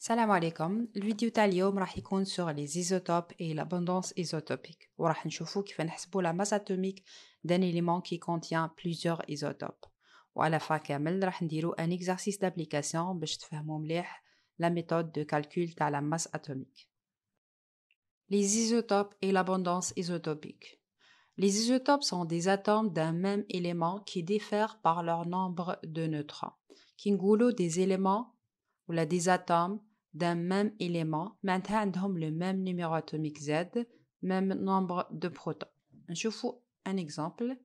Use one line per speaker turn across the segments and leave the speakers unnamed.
Salam alaikum, le vidéo être sur les isotopes et l'abondance isotopique. Nous allons voir la masse atomique d'un élément qui contient plusieurs isotopes. Et à la fin, nous allons faire un exercice d'application pour faire la méthode de calcul de la masse atomique. Les isotopes et l'abondance isotopique. Les isotopes sont des atomes d'un même élément qui diffèrent par leur nombre de neutrons. Qui des éléments ou des atomes? d'un même élément ils ont le même numéro atomique Z même nombre de protons Je fais un exemple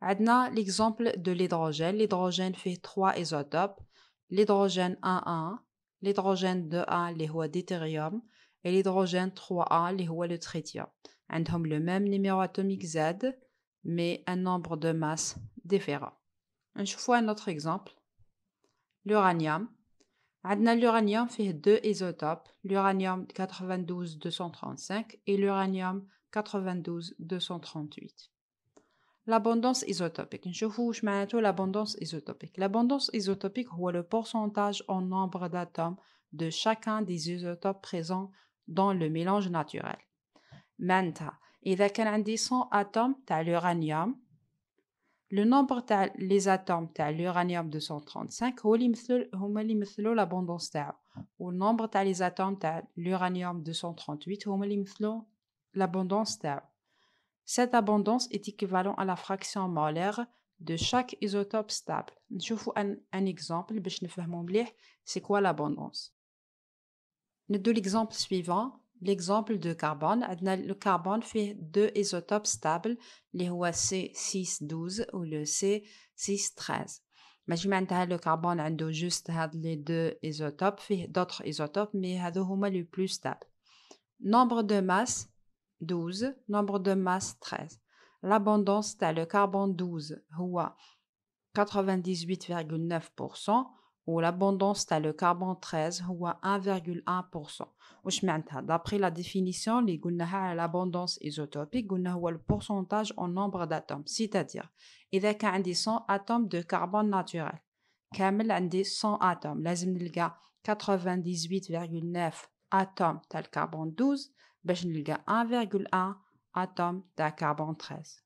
Adna l'exemple de l'hydrogène l'hydrogène fait trois isotopes l'hydrogène 1A l'hydrogène 2A اللي هو et l'hydrogène 3A اللي هو le tritium ont le même numéro atomique Z mais un nombre de masses différent fais un autre exemple l'uranium عندنا l'uranium fait deux isotopes l'uranium 92 235 et l'uranium 92 238 L'abondance isotopique. نشوفوا واش معناته l'abondance isotopique. L'abondance isotopique هو le pourcentage en nombre d'atomes de chacun des isotopes présents dans le mélange naturel. معناتها إذا كان عندي 100 atomes l'uranium le nombre de les luranium de 235 هو اللي يمثلوا هما اللي يمثلوا لابوندونس 238 l'abondance Cette abondance est équivalente à la fraction molaire de chaque isotope stable. vous un, un exemple ben c'est quoi l'abondance. Nous l'exemple suivant l'exemple de carbone, le carbone fait deux isotopes stables, les c 612 ou le c Mais 13 m'intéresses le carbone a juste les deux isotopes, fait d'autres isotopes, mais il y a le plus stable. Nombre de masse 12, nombre de masse 13. L'abondance, de le carbone 12, 98,9% ou l'abondance de le carbone 13 à 1,1% d'après la définition l'abondance isotopique est le pourcentage en nombre d'atomes c'est-à-dire il y a 100 atomes de carbone naturel y a 100 atomes y a 98,9 atomes de carbone 12 et 1,1 atomes de carbone 13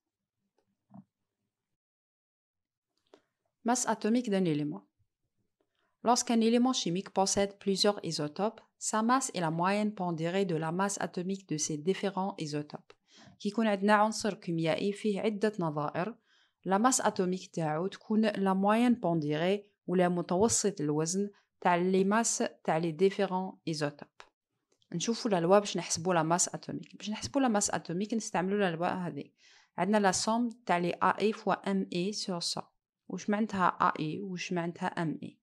masse atomique d'un élément Lorsqu'un élément chimique possède plusieurs isotopes, sa masse est la moyenne pondérée de la masse atomique de ces différents isotopes. Si nous avons un enceur chimique qui a plusieurs niveaux, la masse atomique est la moyenne pondérée ou la moyenne pendurée de la masse des différents isotopes. Nous voyons la loi pour la masse atomique. Pour calculer la masse atomique, nous utilisons cette loi. Nous avons la somme de Ae fois Me sur 100. Je n'ai pas Ae, je n'ai Me.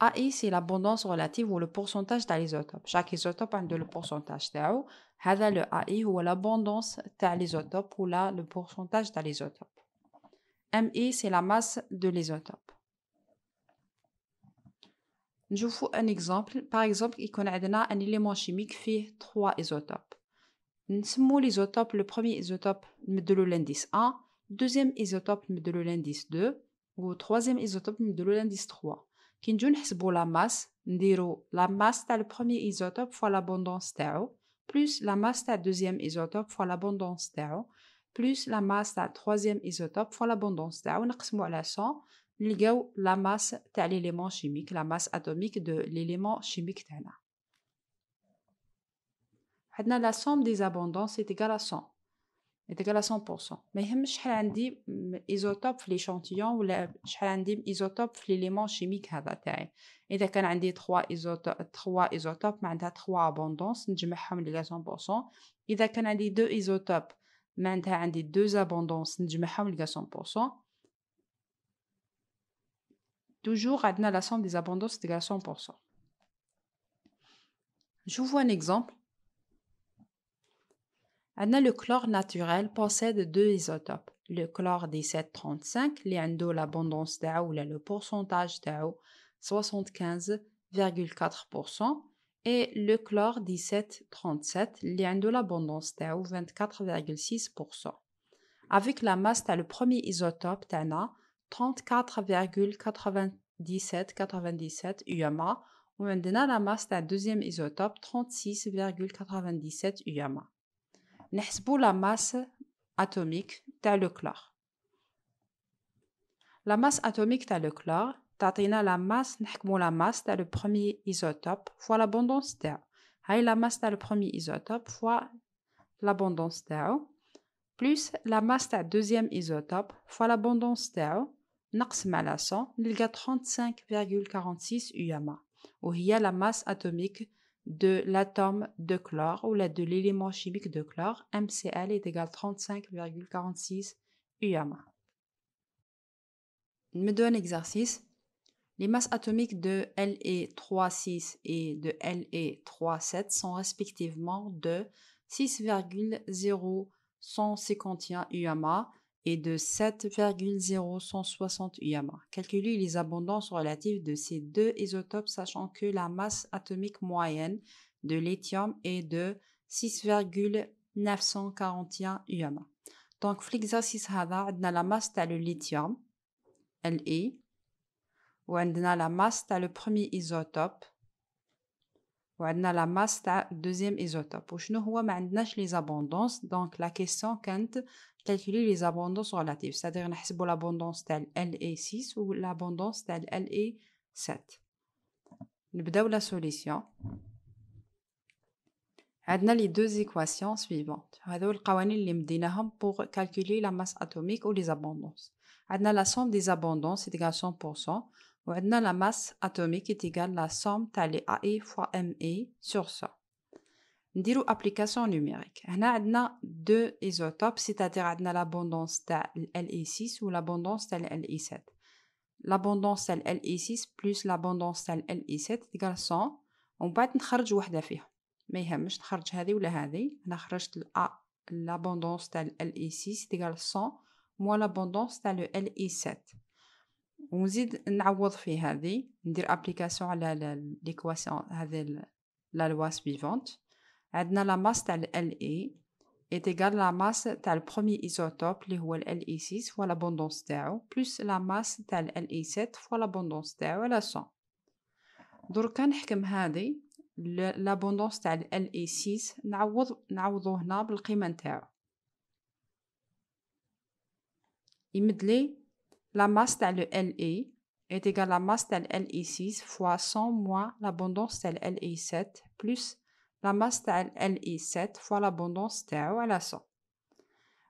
AI c'est l'abondance relative ou le pourcentage d'un isotope. chaque isotope a le pourcentage تاعو le AI ou l'abondance تاع l'isotope ou là le pourcentage تاع l'isotope M.I. c'est la masse de l'isotope Je vous fais un exemple par exemple y un élément chimique fait trois isotopes نسمو l'isotope le premier isotope de l'indice 1 deuxième isotope de l'indice 2 ou troisième isotope de l'indice 3 quand nous a la masse, nous dirons la masse de premier premier isotope fois l'abondance, plus la masse de la deuxième isotope fois l'abondance, plus la masse de la troisième isotope fois l'abondance. On a la masse de l'élément chimique, la masse atomique de l'élément chimique. La somme des abondances est égale à 100 à 100%. Mais il pas isotope dans les ou isotope dans l'élément chimique Si j'ai isotopes, trois abondances, je 100%. Si j'ai deux isotopes, deux abondances, je 100%. Toujours, la somme des abondances 100%. Je vous vois un exemple le chlore naturel possède deux isotopes le chlore 1735 qui à l'abondance تاعو le pourcentage تاعو 75,4% et le chlore 1737 qui à l'abondance تاعو 24,6% avec la masse de le premier isotope تاعنا 34,9797 UMA maintenant la masse تاع deuxième isotope 36,97 UMA nous la masse atomique de le chlore. La masse atomique de le chlore, la masse de la premier isotope fois l'abondance de terre. La masse de premier isotope fois l'abondance de terre. Plus la masse de deuxième isotope fois l'abondance de terre. Nous avons 35,46 UMA. Et la masse atomique de l'atome de chlore ou de l'élément chimique de chlore, MCl est égal 35,46 UMA. Il me donne un exercice. Les masses atomiques de Le3,6 et de Le3,7 sont respectivement de 6,0151 UMA, et de 7,060 UMA. Calculez les abondances relatives de ces deux isotopes, sachant que la masse atomique moyenne de lithium est de 6,941 UMA. Donc, pour l'exercice on la masse تاع le lithium, Le, a la masse تاع le premier isotope, la masse deuxième isotope. Nous avons les abondances. Donc, la question est de calculer les abondances relatives. C'est-à-dire, nous avons l'abondance L et 6 ou l'abondance L et 7. Nous avons la solution. Nous avons les deux équations suivantes. Nous avons les deux pour calculer la masse atomique ou les abondances. Nous avons la somme des abondances, c'est-à-dire 100%. وعندنا la masse atomique est égale la somme telle AE fois ME sur ça. une application numérique. Nous avons deux isotopes, c'est-à-dire l'abondance de LE6 ou l'abondance de LE7. L'abondance de LE6 plus l'abondance de LE7 égale 100. ومن بعد نخرج Mais فيهم. ما يهمش une هذه ولا On هنا خرجت l'abondance de LE6 égale 100 moins l'abondance de LE7. ونزيد نعوض في هذه ندير ابليكاسيون على ليكواسيون هذه لا لوا سويفونت عندنا لا ماس تاع ال اي e est égal à la masse تاع البرومي ايزوتوب اللي هو ال اي 6 e fois l'abondance تاعو بلس لا ماس تاع ال اي 7 e fois l'abondance تاعو على 100 دركا نحكم هذه لابوندونس تاع ال اي 6 نعوض نعوضو هنا بالقيمه نتاعو يمد لي La masse تاع لو est égale à la masse تاع ال 6 fois 100 moins l'abondance تاع ال 7 plus la masse تاع ال 7 fois l'abondance تاعو على 100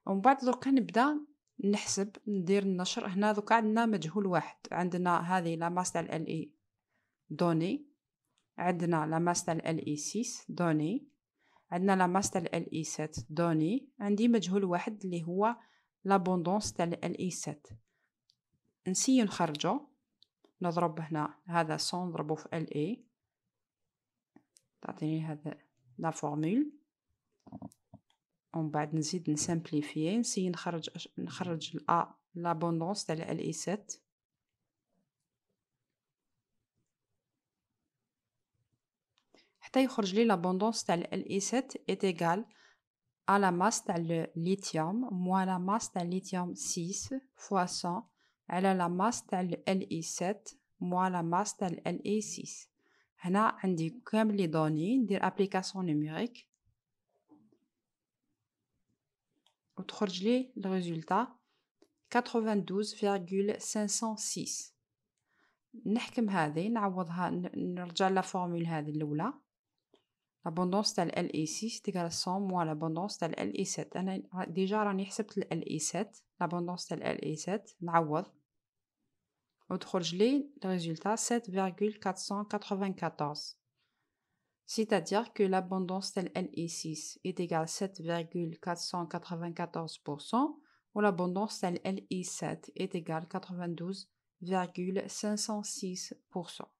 ومن بعد دركا نبدا نحسب ندير النشر هنا دوكا عندنا مجهول واحد عندنا هذه لا ماس تاع ال اي دوني عندنا لا ماس تاع ال اي 6 دوني عندنا لا ماس تاع ال اي 7 دوني عندي مجهول واحد اللي هو لابوندونس تاع ال اي 7 نسي نخرجه نضرب هنا هذا سون نضربه في ال اي تعطيني هذا لا فورمول ومن بعد نزيد نسامبليفي نسي نخرج نخرج ال ا لابوندونس تاع ال اي 7 حتى يخرج لي لابوندونس تاع ال اي 7 ايت ايغال ا لا ماس تاع الليثيوم موان لا ماس تاع الليثيوم 6 فوا 100 على لا ماس تاع ال اي 7 موا لا ماس تاع ال اي 6 هنا عندي كامل لي دوني ندير ابليكاسيون نيميريك وتخرج لي الريزولتا 92,506 نحكم هذه نعوضها نرجع لا فورمول هذه الاولى L'abondance telle تاع 6 est égale à 100 moins l'abondance تاع ال 7 انا ديجا راني حسبت ال اي 7 l'abondance تاع ال اي 7 نعوض وتخرج لي résultat, 7,494 C'est-à-dire que l'abondance telle LE6 est égale à 7,494% ou l'abondance telle LE7 est égale à 92,506%.